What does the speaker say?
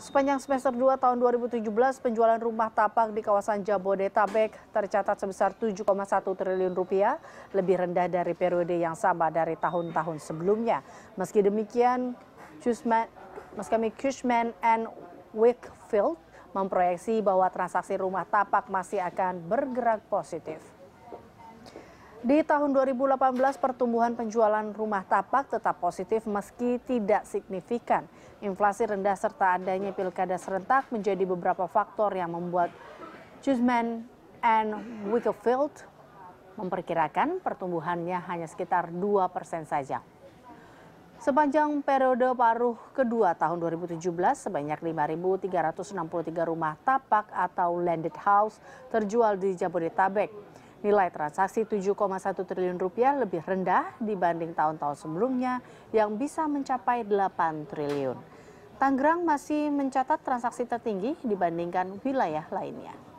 Sepanjang semester 2 tahun 2017, penjualan rumah tapak di kawasan Jabodetabek tercatat sebesar 7,1 triliun rupiah, lebih rendah dari periode yang sama dari tahun-tahun sebelumnya. Meski demikian, Cushman, meski Cushman and Wakefield memproyeksi bahwa transaksi rumah tapak masih akan bergerak positif. Di tahun 2018, pertumbuhan penjualan rumah tapak tetap positif meski tidak signifikan. Inflasi rendah serta adanya pilkada serentak menjadi beberapa faktor yang membuat Jusman and Wakefield memperkirakan pertumbuhannya hanya sekitar 2 persen saja. Sepanjang periode paruh kedua tahun 2017, sebanyak 5.363 rumah tapak atau landed house terjual di Jabodetabek. Nilai transaksi 7,1 triliun rupiah lebih rendah dibanding tahun-tahun sebelumnya yang bisa mencapai 8 triliun. Tangerang masih mencatat transaksi tertinggi dibandingkan wilayah lainnya.